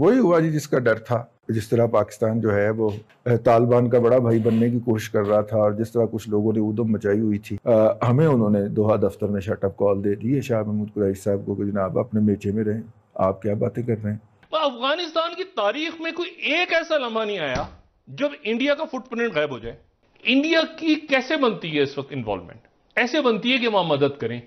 वही हुआ जी जिसका डर था जिस तरह पाकिस्तान जो है वो तालिबान का बड़ा भाई बनने की कोशिश कर रहा था और जिस तरह कुछ लोगों ने उदम मचाई हुई थी आ, हमें उन्होंने दोहा दफ्तर में शटअप कॉल दे दी है शाह महमूद कुरैश साहब को कि जनाब अपने मेचे में रहें आप क्या बातें कर रहे हैं तो अफगानिस्तान की तारीख में कोई एक ऐसा लम्हा नहीं आया जब इंडिया का फुटप्रिंट गायब हो जाए इंडिया की कैसे बनती है इस वक्त इन्वॉल्वमेंट ऐसे बनती है कि वहां मदद करें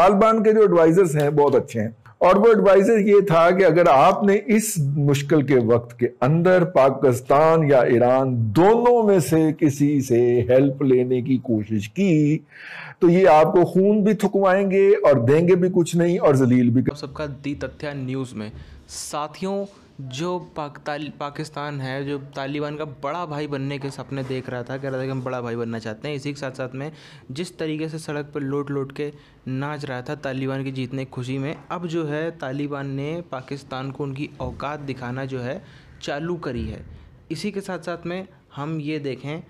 तालिबान के जो एडवाइजर्स हैं बहुत अच्छे हैं और वो एडवाइजर ये था कि अगर आपने इस मुश्किल के वक्त के अंदर पाकिस्तान या ईरान दोनों में से किसी से हेल्प लेने की कोशिश की तो ये आपको खून भी थुकवाएंगे और देंगे भी कुछ नहीं और जलील भी सबका दी तथ्या न्यूज़ में साथियों जो पाकिस्तान है जो तालिबान का बड़ा भाई बनने के सपने देख रहा था कह रहा था कि हम बड़ा भाई बनना चाहते हैं इसी के साथ साथ में जिस तरीके से सड़क पर लोट लोट के नाच रहा था तालिबान के जीतने की खुशी में अब जो है तालिबान ने पाकिस्तान को उनकी औकात दिखाना जो है चालू करी है इसी के साथ साथ में हम ये देखें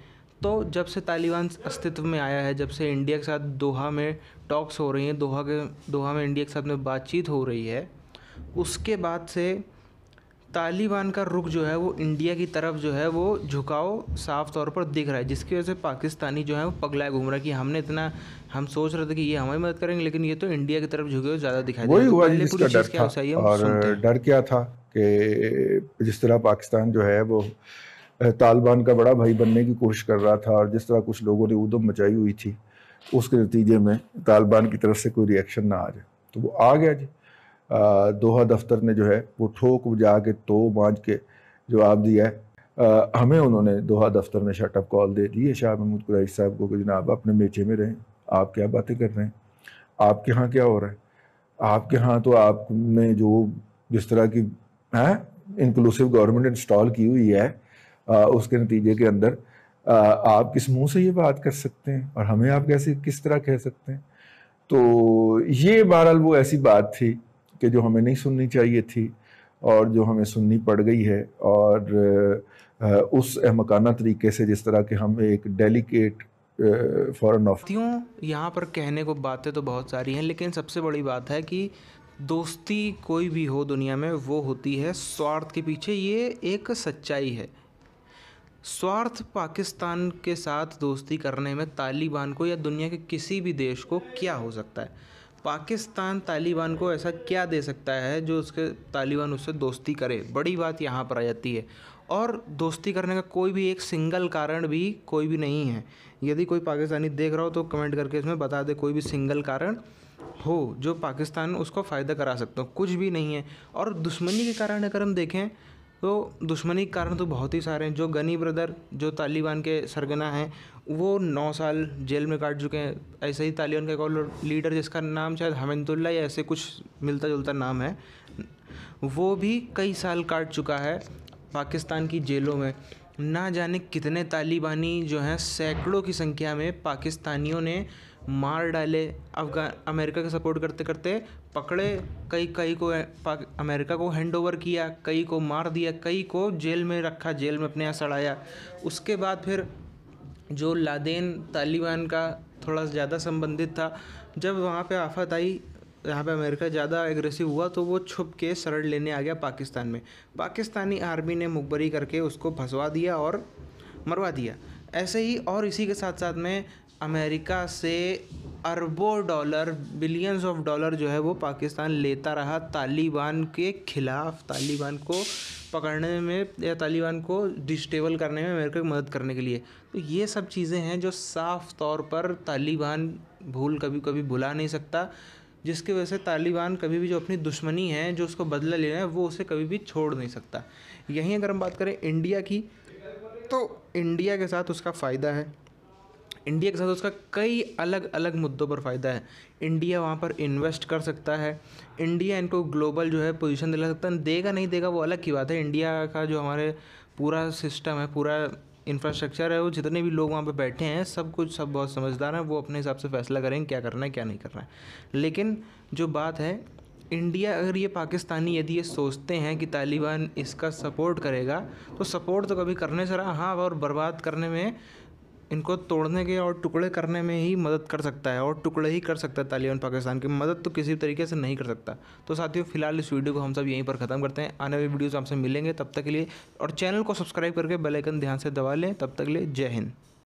तो जब से तालिबान अस्तित्व में आया है जब से इंडिया के साथ दोहा में टॉक्स हो रही हैं दोहा के दोहा में इंडिया के साथ में बातचीत हो रही है उसके बाद से तालिबान का रुख जो है वो इंडिया की तरफ जो है वो झुकाव साफ तौर पर दिख रहा है जिसकी वजह से पाकिस्तानी जो है वो पगला घूम रहा है कि हमने इतना हम सोच रहे थे कि ये हमारी मदद करेंगे लेकिन ये तो इंडिया की तरफ झुके हुए ज़्यादा दिखाई वही तो हुआ जिसका डर था और डर क्या था कि जिस तरह पाकिस्तान जो है वो तालिबान का बड़ा भाई बनने की कोशिश कर रहा था और जिस तरह कुछ लोगों ने उदम मचाई हुई थी उसके नतीजे में तालिबान की तरफ से कोई रिएक्शन ना आ जाए तो वो आ गया जी दोहा दफ्तर ने जो है वो ठोक जा के तो बांझ के जवाब दिया है आ, हमें उन्होंने दोहा दफ्तर ने शटअप कॉल दे दी है शाह महमूद कुरैश साहब को कि जनाब अपने मेचे में रहें आप क्या बातें कर रहे हैं आपके यहाँ क्या हो रहा है आपके यहाँ तो आपने जो जिस तरह की है इंक्लूसिव गवर्नमेंट इंस्टॉल की हुई है आ, उसके नतीजे के अंदर आ, आप किस मुंह से ये बात कर सकते हैं और हमें आप कैसे किस तरह कह सकते हैं तो ये बहरहाल वो ऐसी बात थी कि जो हमें नहीं सुननी चाहिए थी और जो हमें सुननी पड़ गई है और उस अहमकाना तरीके से जिस तरह के हम एक डेलिकेट फॉरन क्यों यहाँ पर कहने को बातें तो बहुत सारी हैं लेकिन सबसे बड़ी बात है कि दोस्ती कोई भी हो दुनिया में वो होती है स्वार्थ के पीछे ये एक सच्चाई है स्वार्थ पाकिस्तान के साथ दोस्ती करने में तालिबान को या दुनिया के किसी भी देश को क्या हो सकता है पाकिस्तान तालिबान को ऐसा क्या दे सकता है जो उसके तालिबान उससे दोस्ती करे बड़ी बात यहाँ पर आ जाती है और दोस्ती करने का कोई भी एक सिंगल कारण भी कोई भी नहीं है यदि कोई पाकिस्तानी देख रहा हो तो कमेंट करके इसमें बता दे कोई भी सिंगल कारण हो जो पाकिस्तान उसको फ़ायदा करा सकता हो कुछ भी नहीं है और दुश्मनी के कारण अगर हम देखें तो दुश्मनी के कारण तो बहुत ही सारे हैं जो गनी ब्रदर जो तालिबान के सरगना हैं वो नौ साल जेल में काट चुके हैं ऐसे ही तालिबान का एक और लीडर जिसका नाम शायद हमिदुल्ला या ऐसे कुछ मिलता जुलता नाम है वो भी कई साल काट चुका है पाकिस्तान की जेलों में ना जाने कितने तालिबानी जो हैं सैकड़ों की संख्या में पाकिस्तानियों ने मार डाले अफगान अमेरिका का सपोर्ट करते करते पकड़े कई कई को अमेरिका को हैंड ओवर किया कई को मार दिया कई को जेल में रखा जेल में अपने यहाँ सड़ाया उसके बाद फिर जो लादेन तालिबान का थोड़ा ज़्यादा संबंधित था जब वहाँ पे आफत आई यहाँ पे अमेरिका ज़्यादा एग्रेसिव हुआ तो वो छुप के शरण लेने आ गया पाकिस्तान में पाकिस्तानी आर्मी ने मुखबरी करके उसको फंसवा दिया और मरवा दिया ऐसे ही और इसी के साथ साथ में अमेरिका से अरबों डॉलर बिलियंस ऑफ डॉलर जो है वो पाकिस्तान लेता रहा तालिबान के ख़िलाफ़ तालिबान को पकड़ने में या तालिबान को डिस्टेबल करने में अमेरिका की मदद करने के लिए तो ये सब चीज़ें हैं जो साफ़ तौर पर तालिबान भूल कभी कभी भुला नहीं सकता जिसकी वजह से तालिबान कभी भी जो अपनी दुश्मनी है जो उसको बदला लेना है वो उसे कभी भी छोड़ नहीं सकता यहीं अगर हम बात करें इंडिया की तो इंडिया के साथ उसका फ़ायदा है इंडिया के साथ उसका कई अलग अलग मुद्दों पर फ़ायदा है इंडिया वहाँ पर इन्वेस्ट कर सकता है इंडिया इनको ग्लोबल जो है पोजीशन दिला सकता है देगा नहीं देगा वो अलग की बात है इंडिया का जो हमारे पूरा सिस्टम है पूरा इंफ्रास्ट्रक्चर है वो जितने भी लोग वहाँ पे बैठे हैं सब कुछ सब बहुत समझदार हैं वो अपने हिसाब से फैसला करेंगे क्या करना है क्या नहीं करना है लेकिन जो बात है इंडिया अगर ये पाकिस्तानी यदि ये सोचते हैं कि तालिबान इसका सपोर्ट करेगा तो सपोर्ट तो कभी करने से रहा हाँ और बर्बाद करने में इनको तोड़ने के और टुकड़े करने में ही मदद कर सकता है और टुकड़े ही कर सकता है तालिबान पाकिस्तान की मदद तो किसी तरीके से नहीं कर सकता तो साथियों फिलहाल इस वीडियो को हम सब यहीं पर ख़त्म करते हैं आने वाली वीडियोज़ आपसे मिलेंगे तब तक के लिए और चैनल को सब्सक्राइब करके बेलाइकन ध्यान से दबा लें तब तक के लिए जय हिंद